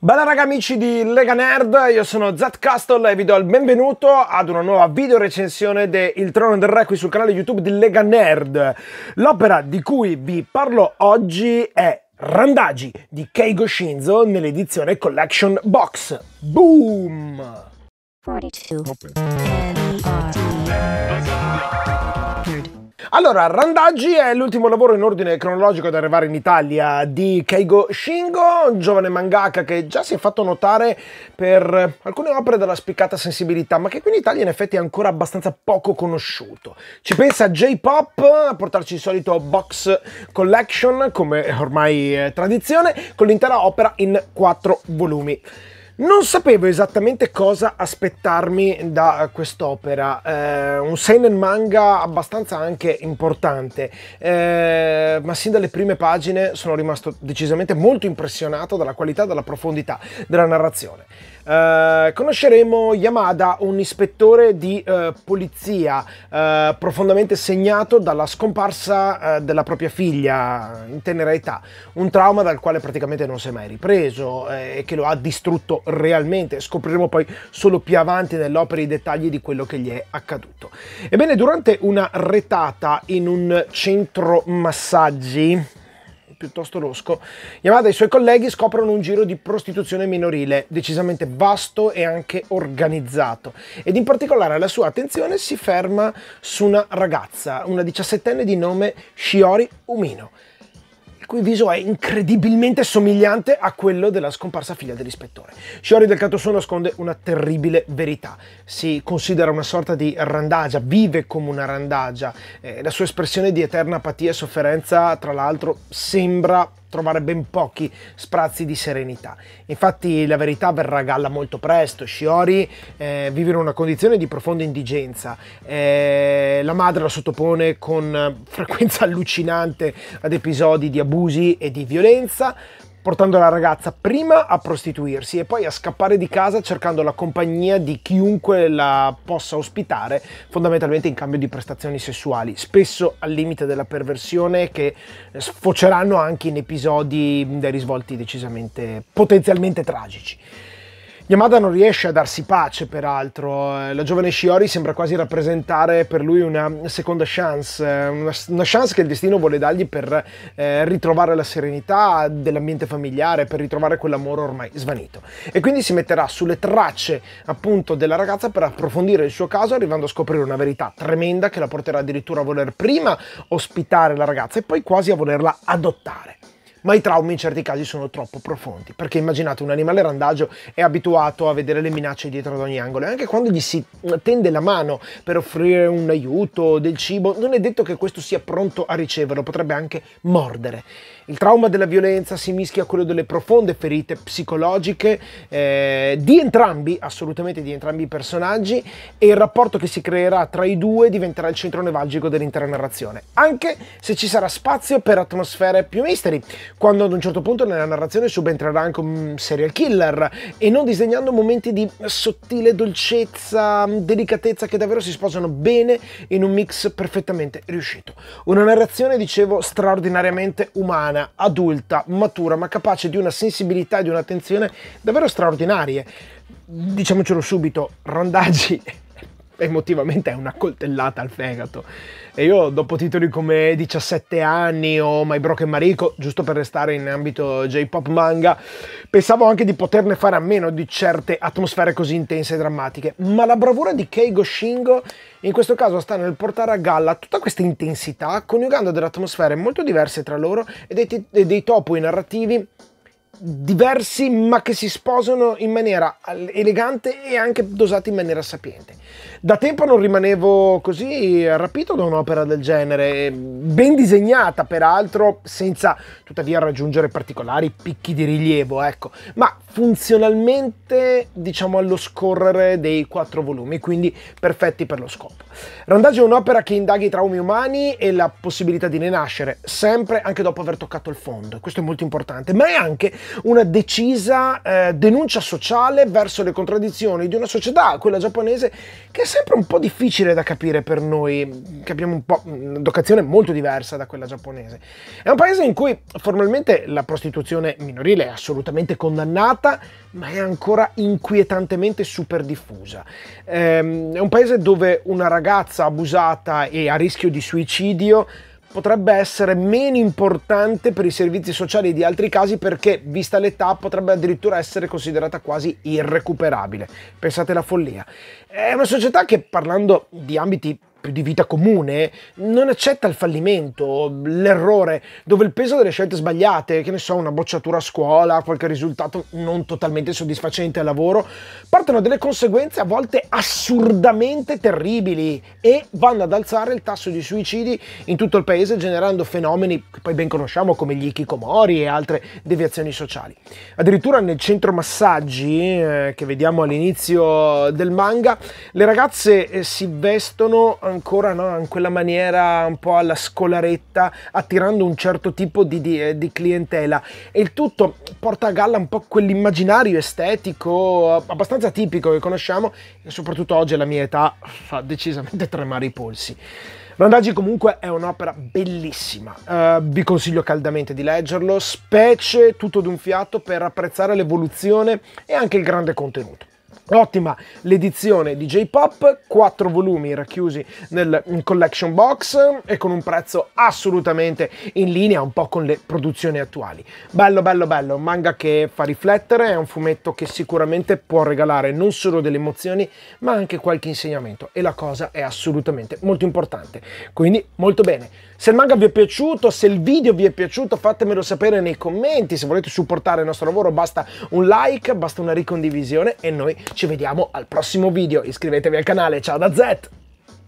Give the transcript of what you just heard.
Bella raga amici di Lega Nerd, io sono Zat Castle e vi do il benvenuto ad una nuova video recensione di Il Trono del Re qui sul canale YouTube di Lega Nerd. L'opera di cui vi parlo oggi è Randagi di Keigo Shinzo nell'edizione Collection Box. Boom! 42. Allora, Randaggi è l'ultimo lavoro in ordine cronologico ad arrivare in Italia di Keigo Shingo, un giovane mangaka che già si è fatto notare per alcune opere della spiccata sensibilità, ma che qui in Italia in effetti è ancora abbastanza poco conosciuto. Ci pensa J-Pop a portarci il solito box collection, come ormai è tradizione, con l'intera opera in quattro volumi. Non sapevo esattamente cosa aspettarmi da quest'opera, eh, un seinen manga abbastanza anche importante, eh, ma sin dalle prime pagine sono rimasto decisamente molto impressionato dalla qualità, dalla profondità della narrazione. Eh, conosceremo Yamada, un ispettore di eh, polizia eh, profondamente segnato dalla scomparsa eh, della propria figlia in tenera età, un trauma dal quale praticamente non si è mai ripreso eh, e che lo ha distrutto realmente. Scopriremo poi solo più avanti nell'opera i dettagli di quello che gli è accaduto. Ebbene, durante una retata in un centro massaggi piuttosto losco, Yamada e i suoi colleghi scoprono un giro di prostituzione minorile, decisamente vasto e anche organizzato. Ed in particolare la sua attenzione si ferma su una ragazza, una diciassettenne di nome Shiori Umino il cui viso è incredibilmente somigliante a quello della scomparsa figlia dell'ispettore. Shiori del canto suo nasconde una terribile verità. Si considera una sorta di randagia, vive come una randagia. Eh, la sua espressione di eterna apatia e sofferenza, tra l'altro, sembra trovare ben pochi sprazzi di serenità. Infatti la verità verrà a galla molto presto, Shiori eh, vive in una condizione di profonda indigenza, eh, la madre la sottopone con frequenza allucinante ad episodi di abusi e di violenza, portando la ragazza prima a prostituirsi e poi a scappare di casa cercando la compagnia di chiunque la possa ospitare, fondamentalmente in cambio di prestazioni sessuali, spesso al limite della perversione che eh, sfoceranno anche in episodi dai risvolti decisamente potenzialmente tragici. Yamada non riesce a darsi pace, peraltro. Eh, la giovane Shiori sembra quasi rappresentare per lui una seconda chance, eh, una, chance che il destino vuole dargli per eh, ritrovare la serenità dell'ambiente familiare, per ritrovare quell'amore ormai svanito. E quindi si metterà sulle tracce appunto della ragazza per approfondire il suo caso, arrivando a scoprire una verità tremenda che la porterà addirittura a voler prima ospitare la ragazza e poi quasi a volerla adottare ma i traumi in certi casi sono troppo profondi, perché immaginate un animale randagio è abituato a vedere le minacce dietro ad ogni angolo e anche quando gli si mm, tende la mano per offrire un aiuto, o del cibo, non è detto che questo sia pronto a riceverlo, potrebbe anche mordere. Il trauma della violenza si mischia a quello delle profonde ferite psicologiche eh, di entrambi, assolutamente di entrambi i personaggi, e il rapporto che si creerà tra i due diventerà il centro nevalgico dell'intera narrazione, anche se ci sarà spazio per atmosfere più misteri, quando ad un certo punto nella narrazione subentrerà anche un serial killer, e non disegnando momenti di sottile dolcezza, delicatezza che davvero si sposano bene in un mix perfettamente riuscito. Una narrazione, dicevo, straordinariamente umana umana, adulta, matura, ma capace di una sensibilità e di un'attenzione davvero straordinarie. Diciamocelo subito, randaggi emotivamente è una coltellata al fegato. E io dopo titoli come 17 anni o My Broken Mariko, giusto per restare in ambito J-pop manga, pensavo anche di poterne fare a meno di certe atmosfere così intense e drammatiche, ma la bravura di Keigo Shingo in questo caso sta nel portare a galla tutta questa intensità coniugando delle atmosfere molto diverse tra loro e dei, e dei topoi narrativi diversi ma che si sposano in maniera elegante e anche dosati in maniera sapiente. Da tempo non rimanevo così rapito da un'opera del genere, ben disegnata peraltro, senza tuttavia raggiungere particolari picchi di rilievo, ecco, ma funzionalmente diciamo allo scorrere dei quattro volumi, quindi perfetti per lo scopo. Randaggio è un'opera che indaghi i traumi umani e la possibilità di rinascere, sempre anche dopo aver toccato il fondo, questo è molto importante, ma è anche una decisa eh, denuncia sociale verso le contraddizioni di una società, quella giapponese, che è sempre un po' difficile da capire per noi, capiamo un po' un'educazione mm, molto diversa da quella giapponese. È un paese in cui formalmente la prostituzione minorile è assolutamente condannata, ma è ancora inquietantemente super diffusa. Ehm, è un paese dove una ragazza abusata e a rischio di suicidio potrebbe essere meno importante per i servizi sociali di altri casi perché, vista l'età, potrebbe addirittura essere considerata quasi irrecuperabile. Pensate alla follia. È una società che, parlando di ambiti di vita comune non accetta il fallimento, l'errore, dove il peso delle scelte sbagliate, che ne so, una bocciatura a scuola, qualche risultato non totalmente soddisfacente al lavoro, portano a delle conseguenze a volte assurdamente terribili e vanno ad alzare il tasso di suicidi in tutto il paese generando fenomeni che poi ben conosciamo come gli ikikomori e altre deviazioni sociali. Addirittura nel centro massaggi eh, che vediamo all'inizio del manga, le ragazze eh, si vestono eh, ancora no, in quella maniera un po' alla scolaretta, attirando un certo tipo di, di, eh, di clientela. E il tutto porta a galla un po' quell'immaginario estetico abbastanza tipico che conosciamo e soprattutto oggi alla mia età fa decisamente tremare i polsi. Randaggi comunque è un'opera bellissima, uh, vi consiglio caldamente di leggerlo, specie tutto d'un fiato per apprezzare l'evoluzione e anche il grande contenuto. Ottima l'edizione di J-Pop, quattro volumi racchiusi nel collection box e con un prezzo assolutamente in linea un po' con le produzioni attuali. Bello, bello, bello, un manga che fa riflettere, è un fumetto che sicuramente può regalare non solo delle emozioni ma anche qualche insegnamento e la cosa è assolutamente molto importante. Quindi molto bene. Se il manga vi è piaciuto, se il video vi è piaciuto, fatemelo sapere nei commenti. Se volete supportare il nostro lavoro basta un like, basta una ricondivisione e noi ci vediamo al prossimo video. Iscrivetevi al canale, ciao da Z!